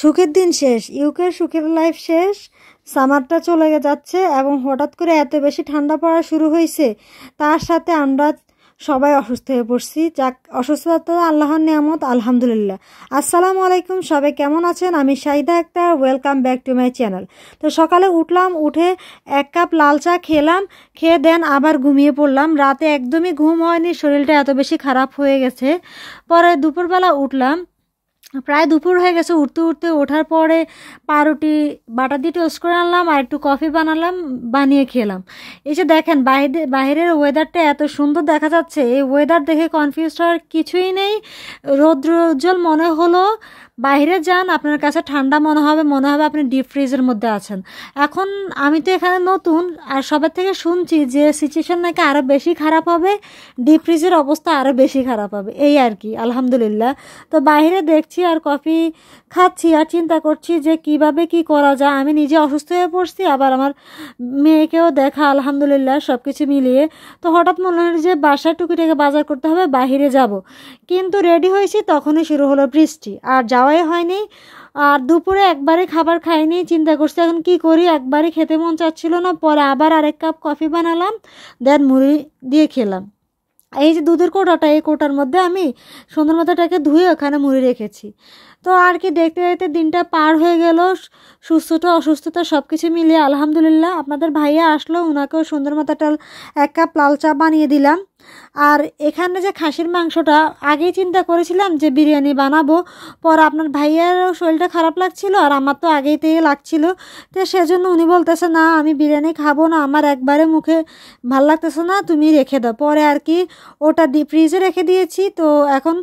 সুখের দিন শেষ ইউকের সুখের লাইফ শেষ সামারটা চলে যাচ্ছে এবং হঠাৎ করে এত বেশি ঠান্ডা পড়া শুরু হয়েছে তার সাথে আমরা সবাই অসুস্থ হয়ে পড়ছি যাক অসুস্থতা আল্লাহর নিয়ামত আলহামদুলিল্লাহ আসসালামু আলাইকুম সবাই কেমন আছেন আমি শাহিদা একটা welcome back to my channel তো সকালে উঠলাম উঠে এক কাপ লাল চা খেলাম খেয়ে দেন আবার ঘুমিয়ে পড়লাম রাতে একদমই ঘুম হয়নি শরীরটা এত বেশি খারাপ হয়ে গেছে পরে দুপুরবেলা উঠলাম প্রায় দুপুর হয়ে গেছে উঠতে উঠতে ওঠার পরে পাউরুটি বাটার দিয়ে টোস্ট করে আনলাম আর একটু কফি বানালাম বানিয়ে খেলাম এসে দেখেন বাইরে বাইরের ওয়েদারটা এত সুন্দর দেখা যাচ্ছে এই ওয়েদার দেখে কনফিউজ হওয়ার কিছুই নেই রৌদ্র উজ্জ্বল মনে হলো বাইরে যান আপনার কাছে ঠান্ডা মনে হবে মনে হবে আপনি ডিপ ফ্রিজের মধ্যে আছেন এখন আমি তো এখানে নতুন আর সবার থেকে শুনছি যে সিচুয়েশান নাকি আরও বেশি খারাপ হবে ডিপ ফ্রিজের অবস্থা আরও বেশি খারাপ হবে এই আর কি আলহামদুলিল্লাহ তো বাইরে দেখছি আর কফি খাচ্ছি আর চিন্তা করছি যে কিভাবে কি করা যায় আমি নিজে অসুস্থ হয়ে পড়ছি আবার আমার মেয়েকেও দেখা আলহামদুলিল্লাহ সব কিছু মিলিয়ে তো হঠাৎ মনে হয় যে বাসায় টুকিটাকে বাজার করতে হবে বাহিরে যাব কিন্তু রেডি হয়েছি তখনই শুরু হলো বৃষ্টি আর যাওয়া খাওয়াই হয়নি আর দুপুরে একবারে খাবার খাইনি চিন্তা করছি এখন কি করি একবারে খেতে মন চাচ্ছিল না পরে আবার আরেক কাপ কফি বানালাম দেন মুড়ি দিয়ে খেলাম এই যে দুধের কোটাটা এই কোটার মধ্যে আমি সুন্দর মাথাটাকে ধুয়ে ওখানে মুড়ি রেখেছি তো আর কি দেখতে দেখতে দিনটা পার হয়ে গেল সুস্থতা অসুস্থতা সব কিছু মিলিয়ে আলহামদুলিল্লাহ আপনাদের ভাইয়া আসলো ওনাকেও সুন্দর মাথাটা এক কাপ লাল চা বানিয়ে দিলাম আর এখানে যে খাসির মাংসটা আগেই চিন্তা করেছিলাম যে বিরিয়ানি বানাবো পর আপনার ভাইয়েরও শরীরটা খারাপ লাগছিল আর আমার তো আগেই থেকে লাগছিল তো সেজন্য উনি বলতেছে না আমি বিরিয়ানি খাবো না আমার একবারে মুখে ভাল লাগতেছে না তুমি রেখে দাও পরে আর কি ওটা ফ্রিজে রেখে দিয়েছি তো এখন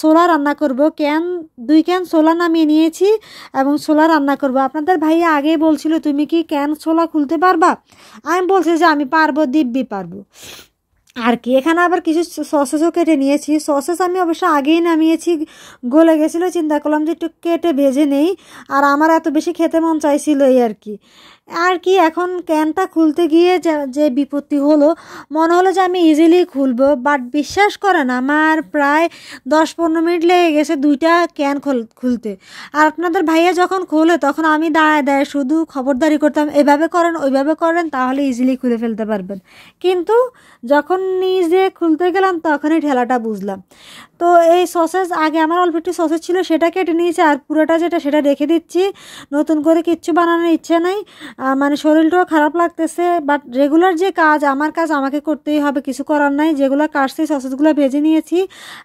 সোলা রান্না করব ক্যান দুই ক্যান সোলা নামিয়ে নিয়েছি এবং সোলা রান্না করব আপনাদের ভাইয়া আগেই বলছিল তুমি কি ক্যান সোলা খুলতে পারবা আমি বলছি যে আমি পারবো দিব্যি পারবো আর কি এখানে আবার কিছু সসেসও কেটে নিয়েছি সসেস আমি অবশ্য আগেই নামিয়েছি গলে গেছিলো চিন্তা করলাম যে একটু কেটে ভেজে নেই আর আমার এত বেশি খেতে মন চাইছিল এই আর কি আর কি এখন ক্যানটা খুলতে গিয়ে যে বিপত্তি হলো মনে হলো যে আমি ইজিলি খুলবো বাট বিশ্বাস করেন আমার প্রায় দশ পনেরো মিনিট লেগে গেছে দুইটা ক্যান খুলতে আর আপনাদের ভাইয়া যখন খোলে তখন আমি দাঁড়ায় দাঁড়ায় শুধু খবরদারি করতাম এভাবে করেন ওইভাবে করেন তাহলে ইজিলি খুলে ফেলতে পারবেন কিন্তু যখন নিজে খুলতে গেলাম তখনই ঠেলাটা বুঝলাম তো এই সসেস আগে আমার অল্প একটু সসেস ছিল সেটা কেটে নিয়েছে আর পুরোটা যেটা সেটা রেখে দিচ্ছি নতুন করে কিচ্ছু বানানোর ইচ্ছে নাই মানে শরীরটাও খারাপ লাগতেছে বাট রেগুলার যে কাজ আমার কাজ আমাকে করতেই হবে কিছু করার নাই যেগুলো কাটছি সসেজগুলো ভেজে নিয়েছি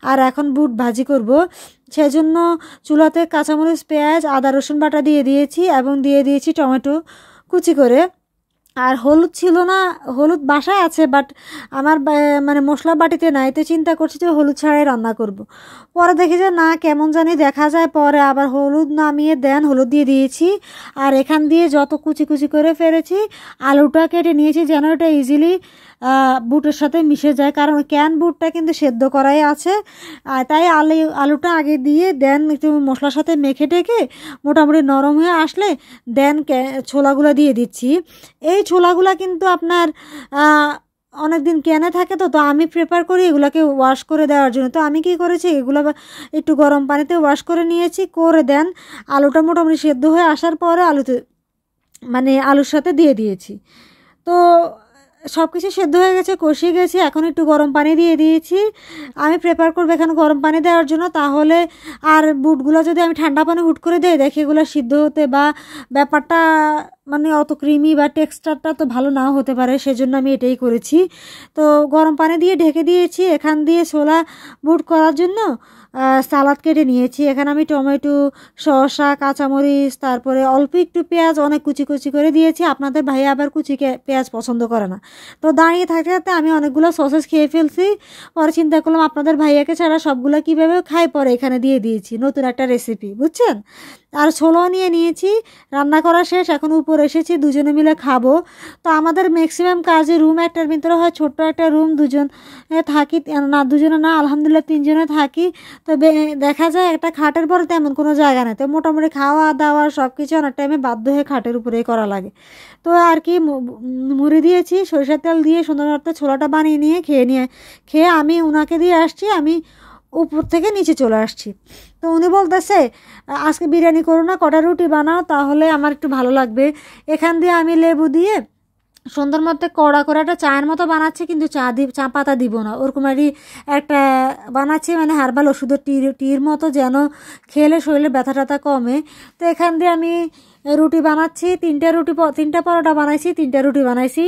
আর এখন বুট ভাজি করব সেই জন্য চুলাতে কাঁচামরিচ পেঁয়াজ আদা রসুন বাটা দিয়ে দিয়েছি এবং দিয়ে দিয়েছি টমেটো কুচি করে আর হলুদ ছিল না হলুদ বাসায় আছে বাট আমার মানে মশলা বাটিতে নাই তো চিন্তা করছি যে হলুদ ছাড়াই রান্না করব। পরে দেখি যে না কেমন জানি দেখা যায় পরে আবার হলুদ নামিয়ে দেন হলুদ দিয়ে দিয়েছি আর এখান দিয়ে যত কুচি কুচি করে ফেলেছি আলুটা কেটে নিয়েছি যেন এটা ইজিলি বুটের সাথে মিশে যায় কারণ ক্যান বুটটা কিন্তু সেদ্ধ করাই আছে তাই আলু আলুটা আগে দিয়ে দেন একটু মশলার সাথে মেখে টেকে মোটামুটি নরম হয়ে আসলে দেন ছোলাগুলো দিয়ে দিচ্ছি এই ছোলাগুলো কিন্তু আপনার অনেক দিন কেনে থাকে তো তো আমি প্রেপার করি এগুলোকে ওয়াশ করে দেওয়ার জন্য তো আমি কি করেছি এগুলো একটু গরম পানিতে ওয়াশ করে নিয়েছি করে দেন আলুটা মোটামুটি সেদ্ধ হয়ে আসার পরে আলুতে মানে আলুর সাথে দিয়ে দিয়েছি তো সব কিছু সেদ্ধ হয়ে গেছে কষিয়ে গেছে এখন একটু গরম পানি দিয়ে দিয়েছি আমি প্রেপার করব এখানে গরম পানি দেওয়ার জন্য তাহলে আর বুটগুলো যদি আমি ঠান্ডা পানি হুট করে দিই দেখি এগুলো সিদ্ধ হতে বা ব্যাপারটা মানে অত ক্রিমি বা টেক্সচারটা তো ভালো নাও হতে পারে সেজন্য আমি এটাই করেছি তো গরম পানি দিয়ে ঢেকে দিয়েছি এখান দিয়ে ছোলা বুট করার জন্য সালাদ কেটে নিয়েছি এখানে আমি টমেটো শসা কাঁচামরিচ তারপরে অল্প একটু পেঁয়াজ অনেক কুচি কুচি করে দিয়েছি আপনাদের ভাইয়া আবার কুচি পেঁয়াজ পছন্দ করে না তো দাঁড়িয়ে থাকতে থাকতে আমি অনেকগুলো সসেস খেয়ে ফেলছি পরে চিন্তা করলাম আপনাদের ভাইয়াকে ছাড়া সবগুলো কীভাবে খাই পরে এখানে দিয়ে দিয়েছি নতুন একটা রেসিপি বুঝছেন আর ছোলো নিয়ে নিয়েছি রান্না করা শেষ এখন উপর এসেছি দুজনে মিলে খাবো তো আমাদের ম্যাক্সিমাম কাজে রুম একটার ভিতরে হয় ছোট্ট একটা রুম দুজন থাকি না দুজনে না আলহামদুলিল্লাহ তিনজনে থাকি তো দেখা যায় একটা খাটের পরে তেমন কোনো জায়গা নেই তো মোটামুটি খাওয়া দাওয়া সব কিছু অনেক টাইমে বাধ্য হয়ে খাটের উপরেই করা লাগে তো আর কি মুড়ি দিয়েছি সরিষার তেল দিয়ে সুন্দর মতো ছোলাটা বানিয়ে নিয়ে খেয়ে নিয়ে খেয়ে আমি ওনাকে দিয়ে আসছি আমি উপর থেকে নিচে চলে আসছি তো উনি বলতেছে আজকে বিরিয়ানি করো না কটা রুটি বানাও তাহলে আমার একটু ভালো লাগবে এখান দিয়ে আমি লেবু দিয়ে সুন্দর মধ্যে কড়া করে একটা চায়ের মতো বানাচ্ছে কিন্তু চা দিব চা পাতা দিব না ওরকম আরই একটা বানাচ্ছে মানে হার্বাল ওষুধের টির টির মতো যেন খেলে শরীরে ব্যথা ট্যাথা কমে তো এখান দিয়ে আমি রুটি বানাচ্ছি তিনটা রুটি তিনটা পরোটা বানাইছি তিনটা রুটি বানাইছি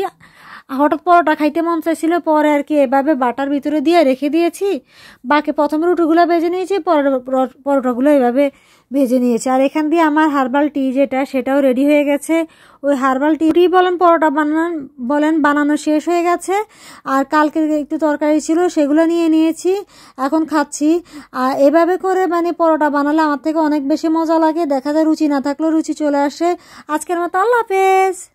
হঠাৎ পরোটা খাইতে মন চাইছিল পরে আর কি এভাবে বাটার ভিতরে দিয়ে রেখে দিয়েছি বাকি প্রথমে রুটিগুলো বেজে নিয়েছি পরোটাগুলো এভাবে ভেজে নিয়েছে আর এখান দিয়ে আমার হার্বাল টি যেটা সেটাও রেডি হয়ে গেছে ওই হার্বাল টি বলেন পরোটা বানান বলেন বানানো শেষ হয়ে গেছে আর কালকে একটু তরকারি ছিল সেগুলো নিয়ে নিয়েছি এখন খাচ্ছি আর এভাবে করে মানে পরোটা বানালে আমার থেকে অনেক বেশি মজা লাগে দেখা যায় রুচি না থাকলেও রুচি চলে আসে আজকের মতো আল্লাহ হাফেজ